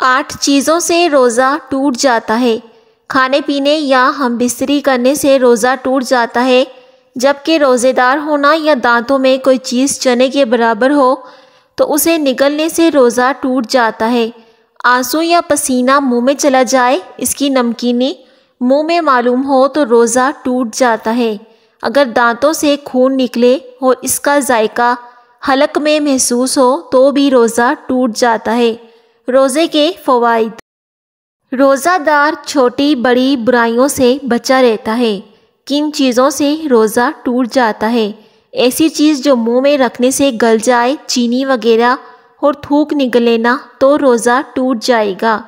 आठ चीज़ों से रोज़ा टूट जाता है खाने पीने या हम बिस्तरी करने से रोज़ा टूट जाता है जबकि रोज़ेदार होना या दांतों में कोई चीज़ चने के बराबर हो तो उसे निकलने से रोज़ा टूट जाता है आंसू या पसीना मुंह में चला जाए इसकी नमकीनी मुंह में मालूम हो तो रोज़ा टूट जाता है अगर दांतों से खून निकले और इसका जायका हलक में महसूस हो तो भी रोज़ा टूट जाता है रोज़े के फ़वाद रोज़ादार छोटी बड़ी बुराइयों से बचा रहता है किन चीज़ों से रोज़ा टूट जाता है ऐसी चीज़ जो मुंह में रखने से गल जाए चीनी वगैरह और थूक निकलेना तो रोज़ा टूट जाएगा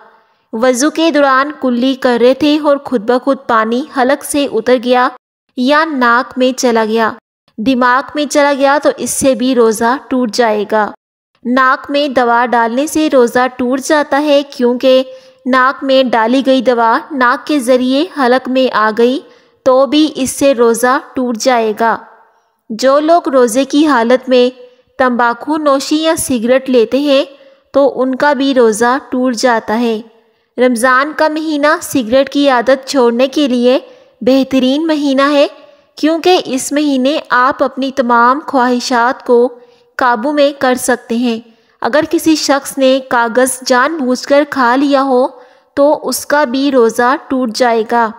वज़ू के दौरान कुल्ली कर रहे थे और खुद ब खुद पानी हलक से उतर गया या नाक में चला गया दिमाग में चला गया तो इससे भी रोज़ा टूट जाएगा नाक में दवा डालने से रोज़ा टूट जाता है क्योंकि नाक में डाली गई दवा नाक के ज़रिए हलक में आ गई तो भी इससे रोज़ा टूट जाएगा जो लोग रोज़े की हालत में तंबाकू नोशी या सिगरेट लेते हैं तो उनका भी रोज़ा टूट जाता है रमज़ान का महीना सिगरेट की आदत छोड़ने के लिए बेहतरीन महीना है क्योंकि इस महीने आप अपनी तमाम ख्वाहिशात को काबू में कर सकते हैं अगर किसी शख्स ने कागज़ जानबूझकर खा लिया हो तो उसका भी रोज़ा टूट जाएगा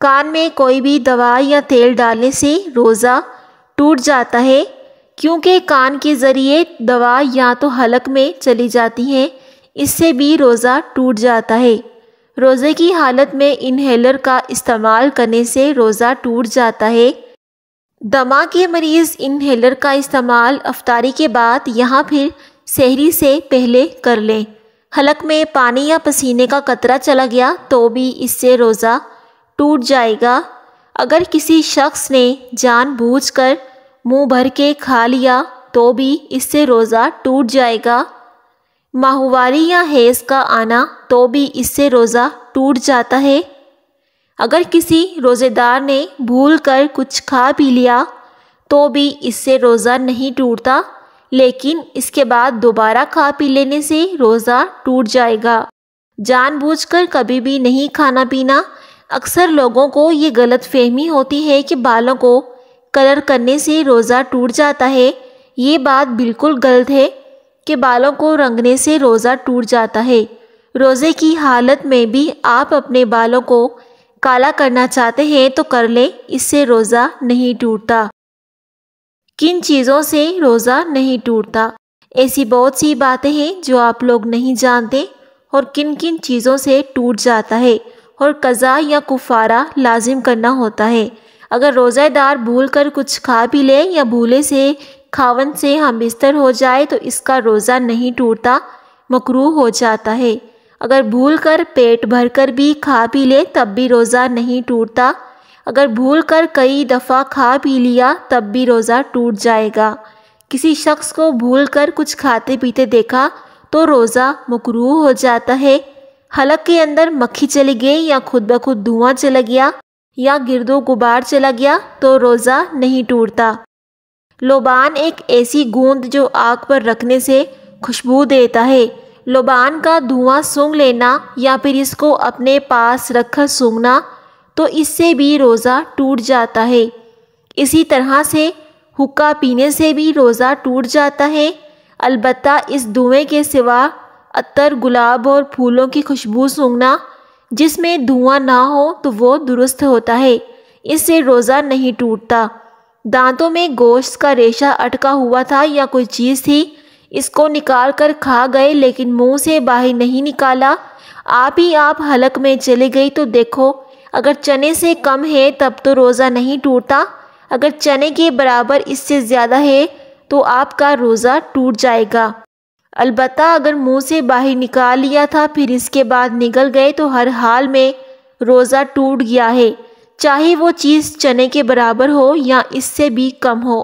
कान में कोई भी दवा या तेल डालने से रोज़ा टूट जाता है क्योंकि कान के ज़रिए दवा या तो हलक में चली जाती है इससे भी रोज़ा टूट जाता है रोज़े की हालत में इन्हेलर का इस्तेमाल करने से रोज़ा टूट जाता है दमा के मरीज़ इनहेलर का इस्तेमाल अफतारी के बाद यहाँ फिर सहरी से पहले कर लें हलक में पानी या पसीने का कतरा चला गया तो भी इससे रोज़ा टूट जाएगा अगर किसी शख्स ने जानबूझकर मुंह भर के खा लिया तो भी इससे रोज़ा टूट जाएगा माहवारी या हैज़ का आना तो भी इससे रोज़ा टूट जाता है अगर किसी रोज़ेदार ने भूल कर कुछ खा भी लिया तो भी इससे रोज़ा नहीं टूटता लेकिन इसके बाद दोबारा खा पी लेने से रोज़ा टूट जाएगा जानबूझकर कभी भी नहीं खाना पीना अक्सर लोगों को ये गलत फहमी होती है कि बालों को कलर करने से रोज़ा टूट जाता है ये बात बिल्कुल गलत है कि बालों को रंगने से रोज़ा टूट जाता है रोज़े की हालत में भी आप अपने बालों को काला करना चाहते हैं तो कर लें इससे रोज़ा नहीं टूटता किन चीज़ों से रोज़ा नहीं टूटता ऐसी बहुत सी बातें हैं जो आप लोग नहीं जानते और किन किन चीज़ों से टूट जाता है और कज़ा या कुफारा लाजिम करना होता है अगर रोज़ेदार भूल कर कुछ खा भी ले या भूले से खावन से हम बिस्तर हो जाए तो इसका रोज़ा नहीं टूटता मकरू हो जाता है अगर भूल कर पेट भर कर भी खा पी ले तब भी रोज़ा नहीं टूटता अगर भूल कर कई दफ़ा खा पी लिया तब भी रोज़ा टूट जाएगा किसी शख्स को भूल कर कुछ खाते पीते देखा तो रोज़ा मकरू हो जाता है हलक के अंदर मक्खी चली गई या खुद ब खुद धुआं चला गया या गिरदो गुबार चला गया तो रोज़ा नहीं टूटता लोबान एक ऐसी गूंद जो आग पर रखने से खुशबू देता है लोबान का धुआं सूंघ लेना या फिर इसको अपने पास रखकर सूंघना तो इससे भी रोज़ा टूट जाता है इसी तरह से हुक्का पीने से भी रोज़ा टूट जाता है अलबत् इस धुएँ के सिवा अतर गुलाब और फूलों की खुशबू सूंघना जिसमें धुआं ना हो तो वो दुरुस्त होता है इससे रोज़ा नहीं टूटता दांतों में गोश्त का रेशा अटका हुआ था या कोई चीज़ थी इसको निकाल कर खा गए लेकिन मुंह से बाहर नहीं निकाला आप ही आप हलक में चले गई तो देखो अगर चने से कम है तब तो रोज़ा नहीं टूटता अगर चने के बराबर इससे ज़्यादा है तो आपका रोज़ा टूट जाएगा अलबत् अगर मुंह से बाहर निकाल लिया था फिर इसके बाद निकल गए तो हर हाल में रोज़ा टूट गया है चाहे वो चीज़ चने के बराबर हो या इससे भी कम हो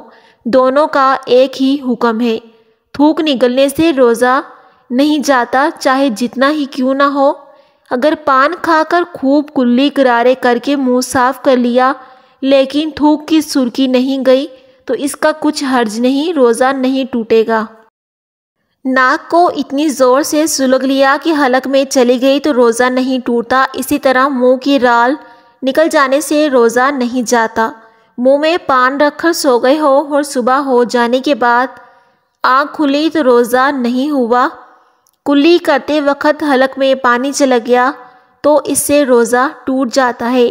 दोनों का एक ही हुक्म है थूक निकलने से रोज़ा नहीं जाता चाहे जितना ही क्यों ना हो अगर पान खाकर खूब कुल्ली करारे करके मुंह साफ कर लिया लेकिन थूक की सुर्खी नहीं गई तो इसका कुछ हर्ज नहीं रोज़ा नहीं टूटेगा नाक को इतनी ज़ोर से सुलग लिया कि हलक में चली गई तो रोज़ा नहीं टूटता इसी तरह मुंह की राल निकल जाने से रोज़ा नहीं जाता मुंह में पान रखकर सो गए हो और सुबह हो जाने के बाद आँख खुली तो रोज़ा नहीं हुआ कुल्ली करते वक्त हलक में पानी चला गया तो इससे रोज़ा टूट जाता है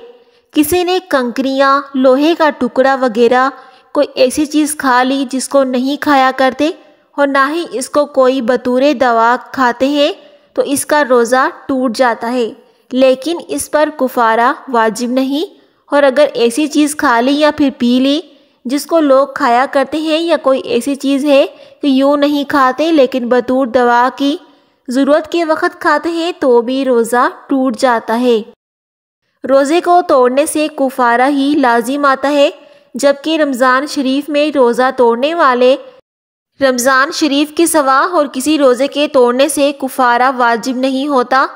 किसी ने कंकरियाँ लोहे का टुकड़ा वगैरह कोई ऐसी चीज़ खा ली जिसको नहीं खाया करते और ना ही इसको कोई बतूरे दवा खाते हैं तो इसका रोज़ा टूट जाता है लेकिन इस पर कुफारा वाजिब नहीं और अगर ऐसी चीज़ खा ली या फिर पी ली जिसको लोग खाया करते हैं या कोई ऐसी चीज़ है कि यूँ नहीं खाते लेकिन बतूर दवा की ज़रूरत के वक्त खाते हैं तो भी रोज़ा टूट जाता है रोज़े को तोड़ने से कुफारा ही लाजिम आता है जबकि रमज़ान शरीफ में रोज़ा तोड़ने वाले रमज़ान शरीफ के सवा और किसी रोज़े के तोड़ने से कुफारा वाजिब नहीं होता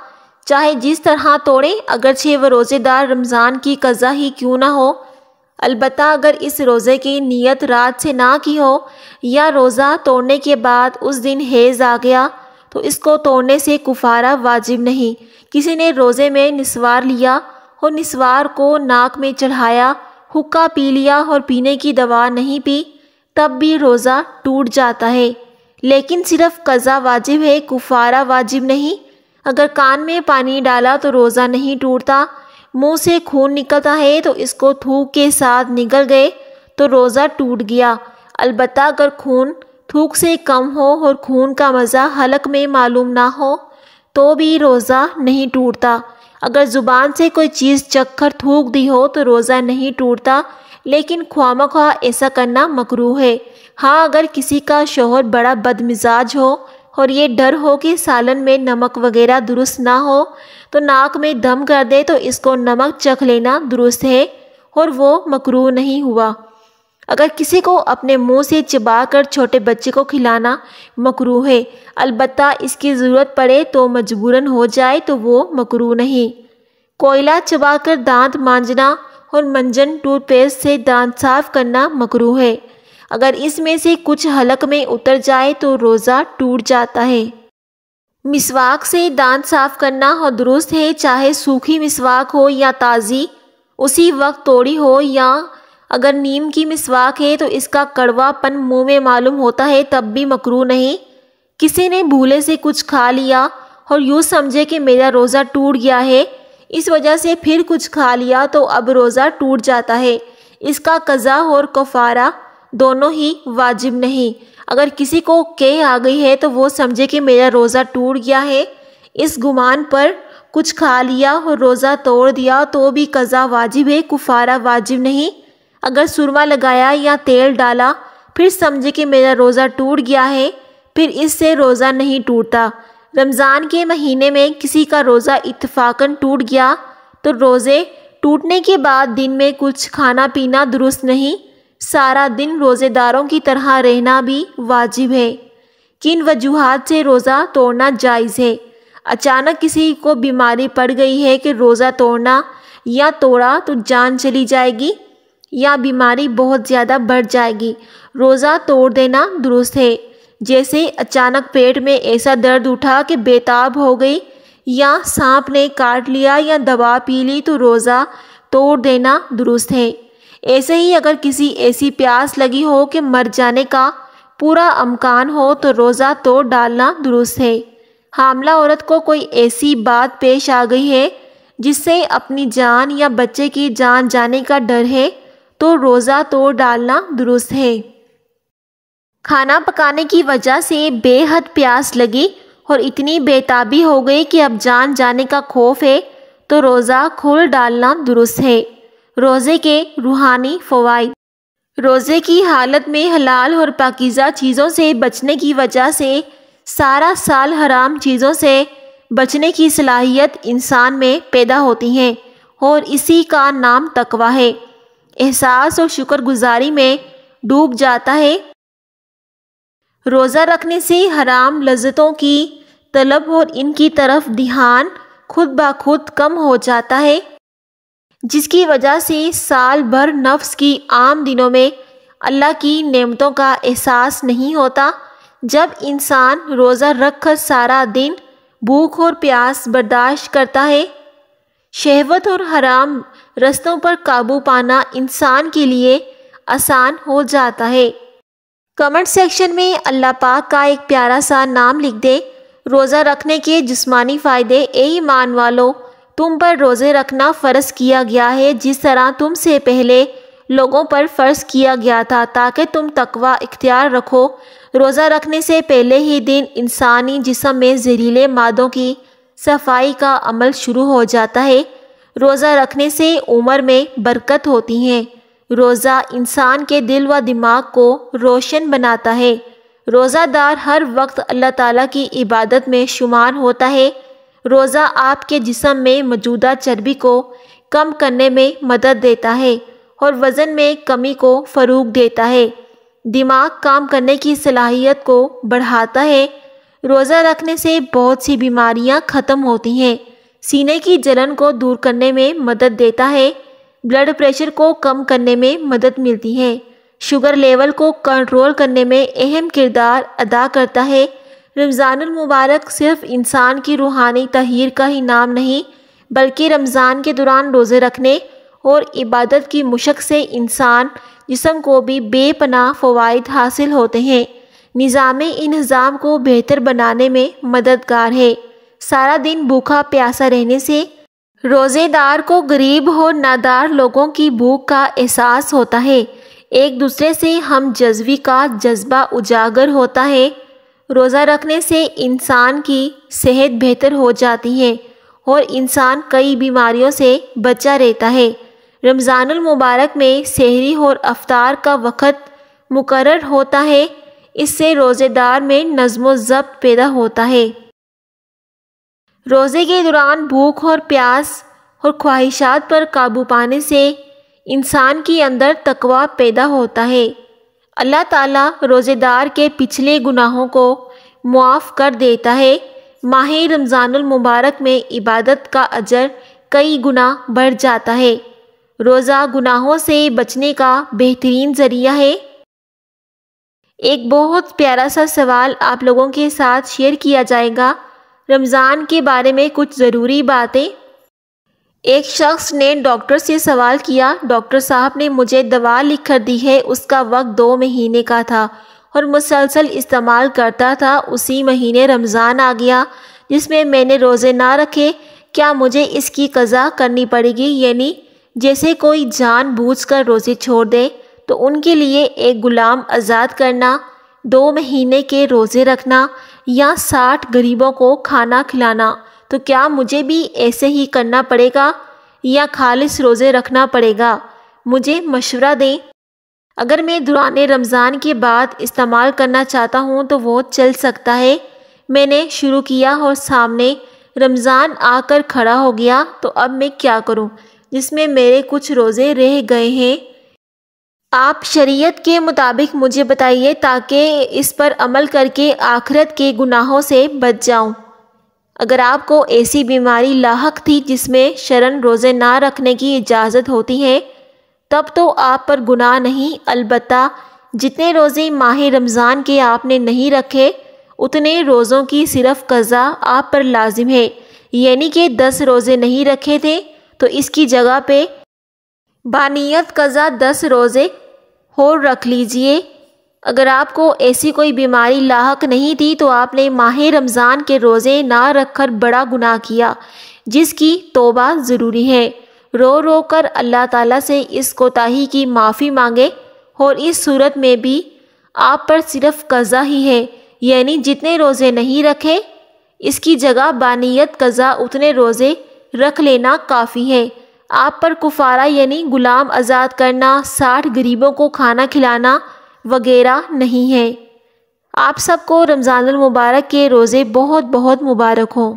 चाहे जिस तरह अगर अगरचे वह रोज़ेदार रमज़ान की कज़ा ही क्यों ना हो अलबत् अगर इस रोज़े की नीयत रात से ना की हो या रोज़ा तोड़ने के बाद उस दिन हेज़ आ गया तो इसको तोड़ने से कुफारा वाजिब नहीं किसी ने रोज़े में निस्वार लिया और निस्वार को नाक में चढ़ाया हुक्का पी लिया और पीने की दवा नहीं पी तब भी रोज़ा टूट जाता है लेकिन सिर्फ कज़ा वाजिब है कुफारा वाजिब नहीं अगर कान में पानी डाला तो रोज़ा नहीं टूटता मुंह से खून निकलता है तो इसको थूक के साथ निकल गए तो रोज़ा टूट गया अलबत् अगर खून थूक से कम हो और खून का मज़ा हलक में मालूम ना हो तो भी रोज़ा नहीं टूटता अगर ज़ुबान से कोई चीज़ चक्कर थूक दी हो तो रोज़ा नहीं टूटता लेकिन ख्वाम ख्वा ऐसा करना मकरू है हाँ अगर किसी का शोहर बड़ा बदमिजाज हो और ये डर हो कि सालन में नमक वगैरह दुरुस्त ना हो तो नाक में दम कर दे तो इसको नमक चख लेना दुरुस्त है और वो मकरू नहीं हुआ अगर किसी को अपने मुंह से चबा कर छोटे बच्चे को खिलाना मकरू है अलबत् इसकी ज़रूरत पड़े तो मजबूरन हो जाए तो वो मकरू नहीं कोयला चबा कर दांत मांजना और मंजन टूथपेस्ट से दांत साफ करना मकरू है अगर इसमें से कुछ हलक में उतर जाए तो रोज़ा टूट जाता है मिसवाक से दांत साफ करना और दुरुस्त है चाहे सूखी मिसवाक हो या ताज़ी उसी वक्त तोड़ी हो या अगर नीम की मिसवाक है तो इसका कड़वापन मुंह में मालूम होता है तब भी मकरू नहीं किसी ने भूले से कुछ खा लिया और यूँ समझे कि मेरा रोज़ा टूट गया है इस वजह से फिर कुछ खा लिया तो अब रोज़ा टूट जाता है इसका कज़ा और कफारा दोनों ही वाजिब नहीं अगर किसी को के आ गई है तो वो समझे कि मेरा रोज़ा टूट गया है इस गुमान पर कुछ खा लिया और रोज़ा तोड़ दिया तो भी कज़ा वाजिब है कुफारा वाजिब नहीं अगर सुरमा लगाया या तेल डाला फिर समझे कि मेरा रोज़ा टूट गया है फिर इससे रोज़ा नहीं टूटता रमज़ान के महीने में किसी का रोज़ा इतफाक़न टूट गया तो रोज़े टूटने के बाद दिन में कुछ खाना पीना दुरुस्त नहीं सारा दिन रोज़ेदारों की तरह रहना भी वाजिब है किन वजूहत से रोज़ा तोड़ना जायज़ है अचानक किसी को बीमारी पड़ गई है कि रोज़ा तोड़ना या तोड़ा तो जान चली जाएगी या बीमारी बहुत ज़्यादा बढ़ जाएगी रोज़ा तोड़ देना दुरुस्त है जैसे अचानक पेट में ऐसा दर्द उठा कि बेताब हो गई या सांप ने काट लिया या दवा पी ली तो रोज़ा तोड़ देना दुरुस्त है ऐसे ही अगर किसी ऐसी प्यास लगी हो कि मर जाने का पूरा अमकान हो तो रोज़ा तोड़ डालना दुरुस्त है हामला औरत को कोई ऐसी बात पेश आ गई है जिससे अपनी जान या बच्चे की जान जाने का डर है तो रोज़ा तोड़ डालना दुरुस्त है खाना पकाने की वजह से बेहद प्यास लगी और इतनी बेताबी हो गई कि अब जान जाने का खौफ है तो रोज़ा खोल डालना दुरुस्त है रोज़े के रूहानी फ़वाद रोज़े की हालत में हलाल और पाकिज़ा चीज़ों से बचने की वजह से सारा साल हराम चीज़ों से बचने की सलाहियत इंसान में पैदा होती हैं और इसी का नाम तकवा है एहसास और शुक्रगुजारी में डूब जाता है रोज़ा रखने से हराम लज्जतों की तलब और इनकी तरफ ध्यान खुद ब खुद कम हो जाता है जिसकी वजह से साल भर नफ्स की आम दिनों में अल्लाह की नेमतों का एहसास नहीं होता जब इंसान रोज़ा रख कर सारा दिन भूख और प्यास बर्दाश्त करता है शहवत और हराम रस्तों पर काबू पाना इंसान के लिए आसान हो जाता है कमेंट सेक्शन में अल्लाह पाक का एक प्यारा सा नाम लिख दे रोज़ा रखने के जिस्मानी फ़ायदे ए ईमान वालों तुम पर रोज़े रखना फ़र्ज किया गया है जिस तरह तुम से पहले लोगों पर फ़र्ज किया गया था ताकि तुम तकवा इख्तियार रखो रोज़ा रखने से पहले ही दिन इंसानी जिसम में जहरीले मादों की सफाई का अमल शुरू हो जाता है रोज़ा रखने से उम्र में बरकत होती है रोज़ा इंसान के दिल व दिमाग को रोशन बनाता है रोज़ादार हर वक्त अल्लाह ताला की इबादत में शुमार होता है रोज़ा आपके जिसम में मौजूदा चर्बी को कम करने में मदद देता है और वज़न में कमी को फ़रूग देता है दिमाग काम करने की सलाहियत को बढ़ाता है रोज़ा रखने से बहुत सी बीमारियां ख़त्म होती हैं सीने की जलन को दूर करने में मदद देता है ब्लड प्रेशर को कम करने में मदद मिलती है शुगर लेवल को कंट्रोल करने में अहम किरदार अदा करता है रमज़ानमबारक सिर्फ इंसान की रूहानी तहिर का ही नाम नहीं बल्कि रमज़ान के दौरान रोज़े रखने और इबादत की मुशक से इंसान जिसम को भी बेपनाह फ़वाद हासिल होते हैं निज़ाम इन्हज़ाम को बेहतर बनाने में मददगार है सारा दिन भूखा प्यासा रहने से रोज़ेदार को गरीब और नादार लोगों की भूख का एहसास होता है एक दूसरे से हम जज्वी का जज्बा उजागर होता है रोज़ा रखने से इंसान की सेहत बेहतर हो जाती है और इंसान कई बीमारियों से बचा रहता है रमज़ानुल मुबारक में शहरी और अफ्तार का वक़्त मुकर होता है इससे रोज़ेदार में नज़म ज़ब्त पैदा होता है रोज़े के दौरान भूख और प्यास और ख्वाहिशात पर काबू पाने से इंसान के अंदर तकवा पैदा होता है अल्लाह ताला रोज़ेदार के पिछले गुनाहों को मुआफ़ कर देता है माह रमज़ानमबारक में इबादत का अजर कई गुना बढ़ जाता है रोज़ा गुनाहों से बचने का बेहतरीन ज़रिया है एक बहुत प्यारा सा सवाल आप लोगों के साथ शेयर किया जाएगा रमज़ान के बारे में कुछ ज़रूरी बातें एक शख्स ने डॉक्टर से सवाल किया डॉक्टर साहब ने मुझे दवा लिख कर दी है उसका वक्त दो महीने का था और मुसलसल इस्तेमाल करता था उसी महीने रमज़ान आ गया जिसमें मैंने रोज़े ना रखे क्या मुझे इसकी कज़ा करनी पड़ेगी यानी जैसे कोई जान बूझ कर रोज़े छोड़ दे तो उनके लिए एक ग़ुलाम आज़ाद करना दो महीने के रोज़े रखना या साठ गरीबों को खाना खिलाना तो क्या मुझे भी ऐसे ही करना पड़ेगा या खालिस रोज़े रखना पड़ेगा मुझे मशवरा दें अगर मैं दुरान रमज़ान के बाद इस्तेमाल करना चाहता हूँ तो वो चल सकता है मैंने शुरू किया और सामने रमज़ान आकर खड़ा हो गया तो अब मैं क्या करूँ जिसमें मेरे कुछ रोज़े रह गए हैं आप शरीयत के मुताबिक मुझे बताइए ताकि इस पर अमल करके आखरत के गुनाहों से बच जाऊँ अगर आपको ऐसी बीमारी लाक थी जिसमें शरण रोज़े ना रखने की इजाज़त होती है तब तो आप पर गुनाह नहीं अलबत् जितने रोज़े माह रमज़ान के आपने नहीं रखे उतने रोज़ों की सिर्फ कज़ा आप पर लाजिम है यानी कि दस रोज़े नहीं रखे थे तो इसकी जगह पे बानियत कज़ा दस रोज़े और रख लीजिए अगर आपको ऐसी कोई बीमारी लाक नहीं थी तो आपने माह रमज़ान के रोज़े ना रखकर बड़ा गुनाह किया जिसकी तोबा ज़रूरी है रो रो कर अल्लाह ताला से इस कोताही की माफ़ी मांगे और इस सूरत में भी आप पर सिर्फ कज़ा ही है यानी जितने रोज़े नहीं रखे इसकी जगह बानियत कज़ा उतने रोज़े रख लेना काफ़ी है आप पर कुफारा यानी ग़ुलाम आज़ाद करना साठ गरीबों को खाना खिलाना वगैरह नहीं है आप सबको रमज़ान मुबारक के रोज़े बहुत बहुत मुबारक हों